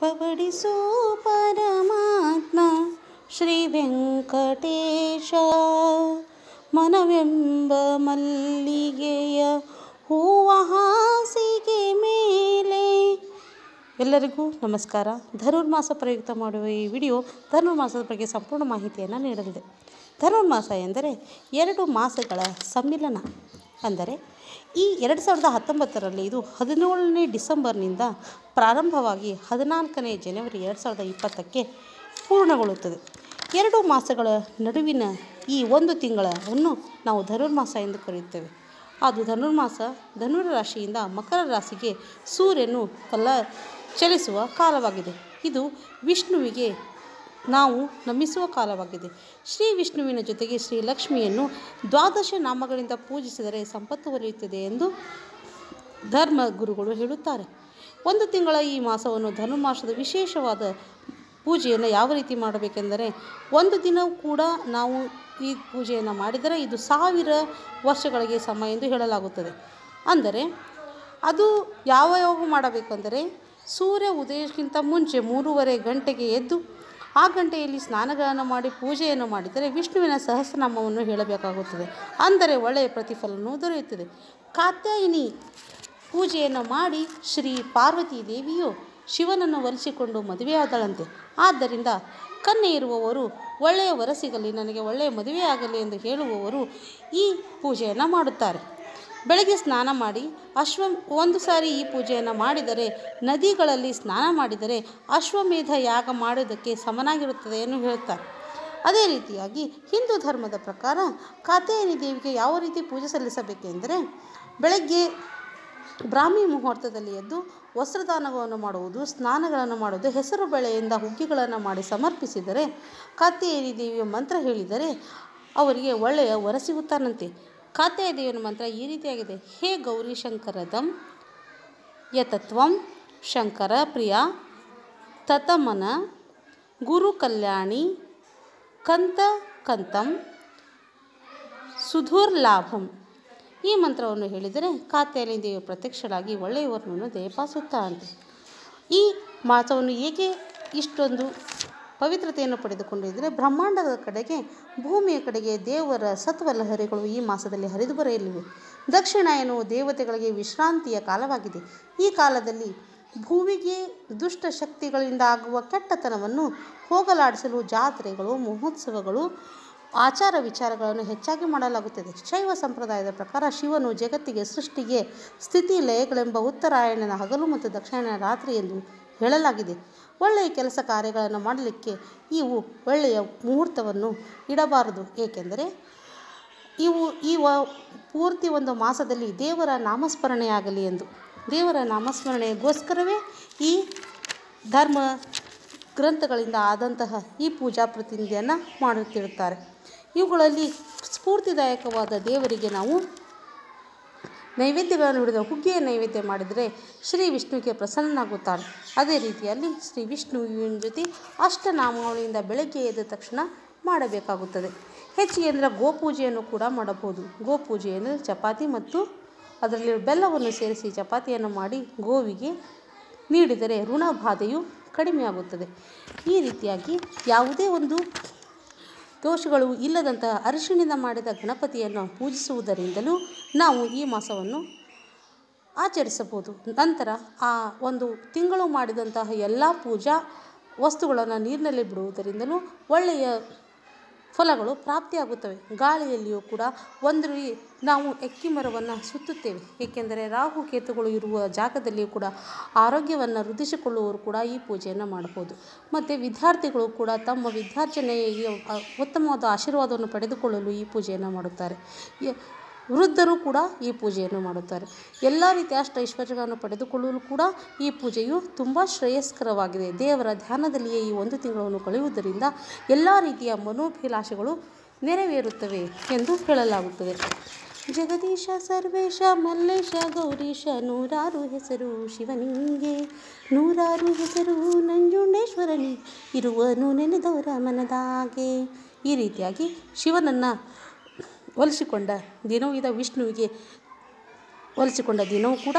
ಪವಡಿಸೋ ಪರಮಾತ್ಮ ಶ್ರೀ ವೆಂಕಟೇಶ ಮನವೆಂಬ ಮಲ್ಲಿಗೆಯ ಹೂವ ಹಾಸಿಗೆ ಮೇಲೆ ಎಲ್ಲರಿಗೂ ನಮಸ್ಕಾರ ಧನುರ್ಮಾಸ ಪ್ರಯುಕ್ತ ಮಾಡುವ ಈ ವಿಡಿಯೋ ಧನುರ್ಮಾಸದ ಬಗ್ಗೆ ಸಂಪೂರ್ಣ ಮಾಹಿತಿಯನ್ನು ನೀಡಲಿದೆ ಧನುರ್ಮಾಸ ಎಂದರೆ ಎರಡು ಮಾಸಗಳ ಸಮ್ಮಿಲನ ಅಂದರೆ ಈ ಎರಡು ಸಾವಿರದ ಹತ್ತೊಂಬತ್ತರಲ್ಲಿ ಇದು ಹದಿನೇಳನೇ ಡಿಸೆಂಬರ್ನಿಂದ ಪ್ರಾರಂಭವಾಗಿ ಹದಿನಾಲ್ಕನೇ ಜನವರಿ ಎರಡು ಸಾವಿರದ ಇಪ್ಪತ್ತಕ್ಕೆ ಪೂರ್ಣಗೊಳ್ಳುತ್ತದೆ ಎರಡು ಮಾಸಗಳ ನಡುವಿನ ಈ ಒಂದು ತಿಂಗಳನ್ನು ನಾವು ಧನುರ್ಮಾಸ ಎಂದು ಕರೆಯುತ್ತೇವೆ ಅದು ಧನುರ್ಮಾಸ ಧನುರ್ ರಾಶಿಯಿಂದ ಮಕರ ರಾಶಿಗೆ ಸೂರ್ಯನು ಕಲ್ಲ ಚಲಿಸುವ ಕಾಲವಾಗಿದೆ ಇದು ವಿಷ್ಣುವಿಗೆ ನಾವು ನಮಿಸುವ ಕಾಲವಾಗಿದೆ ಶ್ರೀ ವಿಷ್ಣುವಿನ ಜೊತೆಗೆ ಶ್ರೀ ಲಕ್ಷ್ಮಿಯನ್ನು ದ್ವಾದಶ ನಾಮಗಳಿಂದ ಪೂಜಿಸಿದರೆ ಸಂಪತ್ತು ಒಲಿಯುತ್ತದೆ ಎಂದು ಧರ್ಮ ಗುರುಗಳು ಹೇಳುತ್ತಾರೆ ಒಂದು ತಿಂಗಳ ಈ ಮಾಸವನ್ನು ಧನುರ್ಮಾಸದ ವಿಶೇಷವಾದ ಪೂಜೆಯನ್ನು ಯಾವ ರೀತಿ ಮಾಡಬೇಕೆಂದರೆ ಒಂದು ದಿನ ಕೂಡ ನಾವು ಈ ಪೂಜೆಯನ್ನು ಮಾಡಿದರೆ ಇದು ಸಾವಿರ ವರ್ಷಗಳಿಗೆ ಸಮ ಎಂದು ಹೇಳಲಾಗುತ್ತದೆ ಅಂದರೆ ಅದು ಯಾವ ಯಾವ ಮಾಡಬೇಕೆಂದರೆ ಸೂರ್ಯ ಉದಯಕ್ಕಿಂತ ಮುಂಚೆ ಮೂರುವರೆ ಗಂಟೆಗೆ ಎದ್ದು ಆ ಗಂಟೆಯಲ್ಲಿ ಸ್ನಾನಗಳನ್ನು ಮಾಡಿ ಪೂಜೆಯನ್ನು ಮಾಡಿದರೆ ವಿಷ್ಣುವಿನ ಸಹಸ್ರನಾಮವನ್ನು ಹೇಳಬೇಕಾಗುತ್ತದೆ ಅಂದರೆ ಒಳ್ಳೆಯ ಪ್ರತಿಫಲನೂ ದೊರೆಯುತ್ತದೆ ಕಾತ್ಯಾಯಿನಿ ಪೂಜೆಯನ್ನು ಮಾಡಿ ಶ್ರೀ ಪಾರ್ವತಿ ದೇವಿಯು ಶಿವನನ್ನು ಒಲಿಸಿಕೊಂಡು ಮದುವೆಯಾದಳಂತೆ ಆದ್ದರಿಂದ ಕನ್ನೆ ಇರುವವರು ಒಳ್ಳೆಯ ವರಸಿಗಲಿ ನನಗೆ ಒಳ್ಳೆಯ ಮದುವೆಯಾಗಲಿ ಎಂದು ಹೇಳುವವರು ಈ ಪೂಜೆಯನ್ನು ಮಾಡುತ್ತಾರೆ ಬೆಳಗ್ಗೆ ಸ್ನಾನ ಮಾಡಿ ಅಶ್ವ ಒಂದು ಸಾರಿ ಈ ಪೂಜೆಯನ್ನು ಮಾಡಿದರೆ ನದಿಗಳಲ್ಲಿ ಸ್ನಾನ ಮಾಡಿದರೆ ಅಶ್ವಮೇಧ ಯಾಗ ಮಾಡೋದಕ್ಕೆ ಸಮನಾಗಿರುತ್ತದೆ ಎಂದು ಹೇಳುತ್ತಾರೆ ಅದೇ ರೀತಿಯಾಗಿ ಹಿಂದೂ ಧರ್ಮದ ಪ್ರಕಾರ ಕಾತ್ಯಾಯನಿ ದೇವಿಗೆ ಯಾವ ರೀತಿ ಪೂಜೆ ಸಲ್ಲಿಸಬೇಕೆಂದರೆ ಬೆಳಗ್ಗೆ ಬ್ರಾಹ್ಮಿ ಮುಹೂರ್ತದಲ್ಲಿ ಎದ್ದು ವಸ್ತ್ರದಾನವನ್ನು ಮಾಡುವುದು ಸ್ನಾನಗಳನ್ನು ಮಾಡುವುದು ಹೆಸರು ಬೆಳೆಯಿಂದ ಹುಗ್ಗಿಗಳನ್ನು ಮಾಡಿ ಸಮರ್ಪಿಸಿದರೆ ಕಾತೆಯನಿ ದೇವಿಯ ಮಂತ್ರ ಹೇಳಿದರೆ ಅವರಿಗೆ ಒಳ್ಳೆಯ ವರ ಸಿಗುತ್ತಾನಂತೆ ದೇವನ ಮಂತ್ರ ಈ ರೀತಿಯಾಗಿದೆ ಹೇ ಗೌರಿ ಶಂಕರದಂ ಯತತ್ವಂ ಶಂಕರ ಪ್ರಿಯ ತತಮನ ಗುರು ಕಲ್ಯಾಣಿ ಕಂತ ಕಂತಂ ಸುಧೂರ್ ಲಾಭಂ ಈ ಮಂತ್ರವನ್ನು ಹೇಳಿದರೆ ಕಾತ್ಯಾಯನಿ ದೇವಿ ಪ್ರತ್ಯಕ್ಷರಾಗಿ ಒಳ್ಳೆಯವರನ್ನು ದಯಪಾಸುತ್ತಾ ಅಂತ ಈ ಮಾತವನ್ನು ಏಕೆ ಇಷ್ಟೊಂದು ಪವಿತ್ರತೆಯನ್ನು ಪಡೆದುಕೊಂಡಿದ್ದರೆ ಬ್ರಹ್ಮಾಂಡದ ಕಡೆಗೆ ಭೂಮಿಯ ಕಡೆಗೆ ದೇವರ ಸತ್ವ ಲಹರಿಗಳು ಈ ಮಾಸದಲ್ಲಿ ಹರಿದು ಬರೆಯಲಿವೆ ದಕ್ಷಿಣಾಯನವು ದೇವತೆಗಳಿಗೆ ವಿಶ್ರಾಂತಿಯ ಕಾಲವಾಗಿದೆ ಈ ಕಾಲದಲ್ಲಿ ಭೂಮಿಗೆ ದುಷ್ಟ ಶಕ್ತಿಗಳಿಂದ ಆಗುವ ಕೆಟ್ಟತನವನ್ನು ಹೋಗಲಾಡಿಸಲು ಜಾತ್ರೆಗಳು ಮಹೋತ್ಸವಗಳು ಆಚಾರ ವಿಚಾರಗಳನ್ನು ಹೆಚ್ಚಾಗಿ ಮಾಡಲಾಗುತ್ತದೆ ಶೈವ ಸಂಪ್ರದಾಯದ ಪ್ರಕಾರ ಶಿವನು ಜಗತ್ತಿಗೆ ಸೃಷ್ಟಿಗೆ ಸ್ಥಿತಿ ಲಯಗಳೆಂಬ ಉತ್ತರಾಯಣನ ಹಗಲು ಮತ್ತು ದಕ್ಷಿಣ ರಾತ್ರಿ ಎಂದು ಹೇಳಲಾಗಿದೆ ಒಳ್ಳೆಯ ಕೆಲಸ ಕಾರ್ಯಗಳನ್ನು ಮಾಡಲಿಕ್ಕೆ ಇವು ಒಳ್ಳೆಯ ಮುಹೂರ್ತವನ್ನು ಇಡಬಾರದು ಏಕೆಂದರೆ ಇವು ಈ ಪೂರ್ತಿ ಒಂದು ಮಾಸದಲ್ಲಿ ದೇವರ ನಾಮಸ್ಮರಣೆಯಾಗಲಿ ಎಂದು ದೇವರ ನಾಮಸ್ಮರಣೆಗೋಸ್ಕರವೇ ಈ ಧರ್ಮ ಗ್ರಂಥಗಳಿಂದ ಆದಂತಹ ಈ ಪೂಜಾ ಪ್ರತಿನಿಧಿಯನ್ನು ಮಾಡುತ್ತಿರುತ್ತಾರೆ ಇವುಗಳಲ್ಲಿ ಸ್ಫೂರ್ತಿದಾಯಕವಾದ ದೇವರಿಗೆ ನಾವು ನೈವೇದ್ಯಗಳನ್ನು ಹಿಡಿದು ಹುಗ್ಗಿಯ ನೈವೇದ್ಯ ಮಾಡಿದರೆ ಶ್ರೀ ವಿಷ್ಣುವಿಗೆ ಪ್ರಸನ್ನನಾಗುತ್ತಾನೆ ಅದೇ ರೀತಿಯಲ್ಲಿ ಶ್ರೀ ವಿಷ್ಣುವಿನ ಜೊತೆ ಅಷ್ಟನಾಮಾವಳಿಯಿಂದ ಬೆಳಗ್ಗೆ ಎದ್ದ ತಕ್ಷಣ ಮಾಡಬೇಕಾಗುತ್ತದೆ ಹೆಚ್ಚಿಗೆ ಅಂದರೆ ಗೋಪೂಜೆಯನ್ನು ಕೂಡ ಮಾಡಬಹುದು ಗೋಪೂಜೆ ಅಂದರೆ ಚಪಾತಿ ಮತ್ತು ಅದರಲ್ಲಿ ಬೆಲ್ಲವನ್ನು ಸೇರಿಸಿ ಚಪಾತಿಯನ್ನು ಮಾಡಿ ಗೋವಿಗೆ ನೀಡಿದರೆ ಋಣಬಾಧೆಯು ಕಡಿಮೆಯಾಗುತ್ತದೆ ಈ ರೀತಿಯಾಗಿ ಯಾವುದೇ ಒಂದು ದೋಷಗಳು ಇಲ್ಲದಂತಹ ಅರಿಶಿಣದಿಂದ ಮಾಡಿದ ಗಣಪತಿಯನ್ನು ಪೂಜಿಸುವುದರಿಂದಲೂ ನಾವು ಈ ಮಾಸವನ್ನು ಆಚರಿಸಬಹುದು ನಂತರ ಆ ಒಂದು ತಿಂಗಳು ಮಾಡಿದಂತಹ ಎಲ್ಲ ಪೂಜಾ ವಸ್ತುಗಳನ್ನು ನೀರಿನಲ್ಲಿ ಬಿಡುವುದರಿಂದಲೂ ಒಳ್ಳೆಯ ಫಲಗಳು ಪ್ರಾಪ್ತಿಯಾಗುತ್ತವೆ ಗಾಳಿಯಲ್ಲಿಯೂ ಕೂಡ ಒಂದು ರೀ ನಾವು ಎಕ್ಕಿ ಮರವನ್ನು ಸುತ್ತುತ್ತೇವೆ ಏಕೆಂದರೆ ರಾಹು ಕೇತುಗಳು ಇರುವ ಜಾಗದಲ್ಲಿಯೂ ಕೂಡ ಆರೋಗ್ಯವನ್ನು ವೃದ್ಧಿಸಿಕೊಳ್ಳುವವರು ಕೂಡ ಈ ಪೂಜೆಯನ್ನು ಮಾಡ್ಬೋದು ಮತ್ತು ವಿದ್ಯಾರ್ಥಿಗಳು ಕೂಡ ತಮ್ಮ ವಿದ್ಯಾರ್ಜನೆಯ ಉತ್ತಮವಾದ ಆಶೀರ್ವಾದವನ್ನು ಪಡೆದುಕೊಳ್ಳಲು ಈ ಪೂಜೆಯನ್ನು ಮಾಡುತ್ತಾರೆ ವೃದ್ಧರು ಕೂಡ ಈ ಪೂಜೆಯನ್ನು ಮಾಡುತ್ತಾರೆ ಎಲ್ಲ ರೀತಿಯ ಅಷ್ಟ ಐಶ್ವರ್ಯಗಳನ್ನು ಪಡೆದುಕೊಳ್ಳಲು ಕೂಡ ಈ ಪೂಜೆಯು ತುಂಬ ಶ್ರೇಯಸ್ಕರವಾಗಿದೆ ದೇವರ ಧ್ಯಾನದಲ್ಲಿಯೇ ಈ ಒಂದು ತಿಂಗಳನ್ನು ಕಳೆಯುವುದರಿಂದ ಎಲ್ಲ ರೀತಿಯ ಮನೋಭಿಲಾಷೆಗಳು ನೆರವೇರುತ್ತವೆ ಎಂದು ಹೇಳಲಾಗುತ್ತದೆ ಜಗದೀಶ ಸರ್ವೇಶ ಮಲ್ಲೇಶ ಗೌರೀಶ ನೂರಾರು ಹೆಸರು ಶಿವನಿಗೆ ನೂರಾರು ಹೆಸರು ನಂಜುಂಡೇಶ್ವರನಿ ಇರುವನು ನೆನೆದವರ ಮನದಾಗೆ ಈ ರೀತಿಯಾಗಿ ಶಿವನನ್ನು ಒಲಿಸಿಕೊಂಡ ದಿನವೂ ಇದ ವಿಷ್ಣುವಿಗೆ ಒಲಿಸಿಕೊಂಡ ದಿನವೂ ಕೂಡ